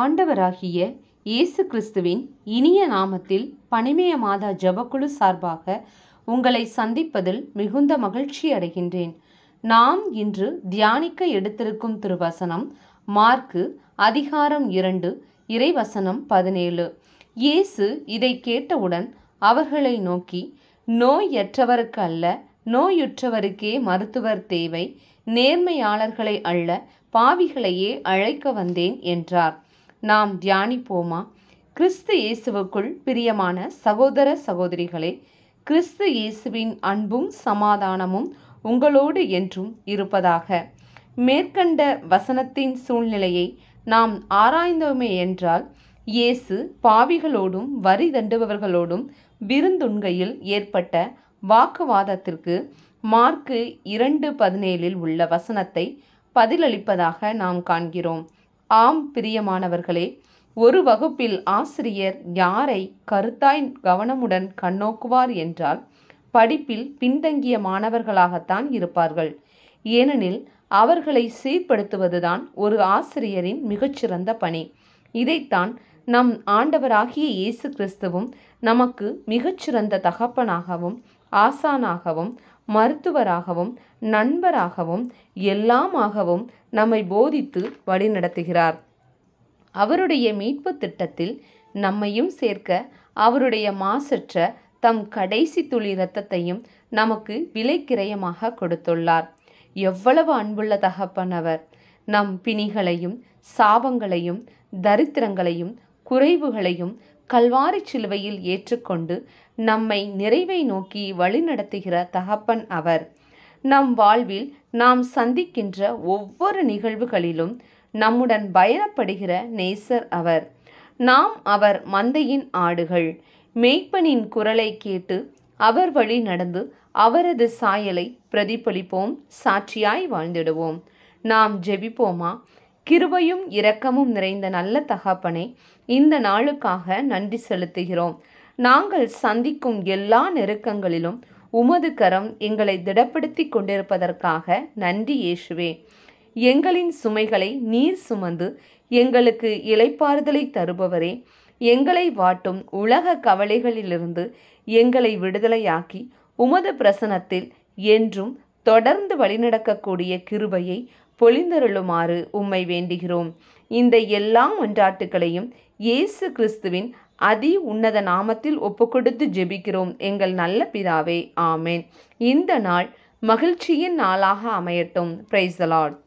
ஆண்டவராகிய இயேசு கிறிஸ்துவின் இனிய நாமத்தில் பனிமய மாதா ஜபக்குழு சார்பாக உங்களை சந்திப்பதில் மிகுந்த மகிழ்ச்சி அடைகின்றேன் நாம் இன்று தியானிக்க எடுத்திருக்கும் திருவசனம் மார்க்கு அதிகாரம் இரண்டு இறைவசனம் பதினேழு இயேசு இதை கேட்டவுடன் அவர்களை நோக்கி நோயற்றவர்க்கு அல்ல நோயுற்றவருக்கே மருத்துவர் தேவை நேர்மையாளர்களை அல்ல பாவிகளையே அழைக்க வந்தேன் என்றார் நாம் தியானிப்போமா கிறிஸ்து இயேசுவுக்குள் பிரியமான சகோதர சகோதரிகளே கிறிஸ்து இயேசுவின் அன்பும் சமாதானமும் உங்களோடு என்றும் இருப்பதாக மேற்கண்ட வசனத்தின் சூழ்நிலையை நாம் ஆராய்ந்தோமே என்றால் இயேசு பாவிகளோடும் வரி தண்டுபவர்களோடும் விருந்துண்கையில் ஏற்பட்ட வாக்குவாதத்திற்கு மார்க்கு இரண்டு பதினேழில் உள்ள வசனத்தை பதிலளிப்பதாக நாம் காண்கிறோம் ஆம் பிரியமானவர்களே ஒரு வகுப்பில் ஆசிரியர் யாரை கருத்தாய் கவனமுடன் கண்ணோக்குவார் என்றால் படிப்பில் பின்தங்கிய மாணவர்களாகத்தான் இருப்பார்கள் ஏனெனில் அவர்களை சீர்படுத்துவதுதான் ஒரு ஆசிரியரின் மிகச்சிறந்த பணி இதைத்தான் நம் ஆண்டவராகிய இயேசு கிறிஸ்துவும் நமக்கு மிகச்சிறந்த தகப்பனாகவும் ஆசானாகவும் மருத்துவராகவும் நண்பராகவும் எல்லாமாகவும் நம்மை போதித்து வழிநடத்துகிறார் அவருடைய மீட்பு திட்டத்தில் நம்மையும் சேர்க்க அவருடைய மாசற்ற தம் கடைசி துளி இரத்தத்தையும் நமக்கு விலைக்கிரயமாக கொடுத்துள்ளார் எவ்வளவு அன்புள்ள தகப்பனவர் நம் பிணிகளையும் சாபங்களையும் தரித்திரங்களையும் குறைவுகளையும் கல்வாரி சிலுவையில் ஏற்றுக்கொண்டு நம்மை நிறைவை நோக்கி வழிநடத்துகிற தகப்பன் அவர் நம் வாழ்வில் நாம் சந்திக்கின்ற ஒவ்வொரு நிகழ்வுகளிலும் நம்முடன் பயணப்படுகிற நேசர் அவர் நாம் அவர் மந்தையின் ஆடுகள் மெய்ப்பனின் குரலை கேட்டு அவர் வழி நடந்து அவரது சாயலை பிரதிபலிப்போம் சாட்சியாய் வாழ்ந்திடுவோம் நாம் ஜெபிப்போமா கிருபையும் இரக்கமும் நிறைந்த நல்ல தகப்பனே இந்த நாளுக்காக நன்றி செலுத்துகிறோம் நாங்கள் சந்திக்கும் எல்லா நெருக்கங்களிலும் உமது கரம் எங்களை திடப்படுத்தி கொண்டிருப்பதற்காக நன்றி இயேசுவே எங்களின் சுமைகளை நீர் சுமந்து எங்களுக்கு இலைப்பாறுதலை தருபவரே எங்களை வாட்டும் உலக கவலைகளிலிருந்து எங்களை விடுதலையாக்கி உமது பிரசனத்தில் என்றும் தொடர்ந்து வழிநடக்கக்கூடிய கிருபையை பொழிந்தருளுமாறு உம்மை வேண்டுகிறோம் இந்த எல்லா ஒன்றாட்டுகளையும் இயேசு கிறிஸ்துவின் அதி உன்னத நாமத்தில் ஒப்புக்கொடுத்து ஜெபிக்கிறோம் எங்கள் நல்ல பிதாவே ஆமேன் இந்த நாள் மகிழ்ச்சியின் நாளாக அமையட்டும் பிரைஸ்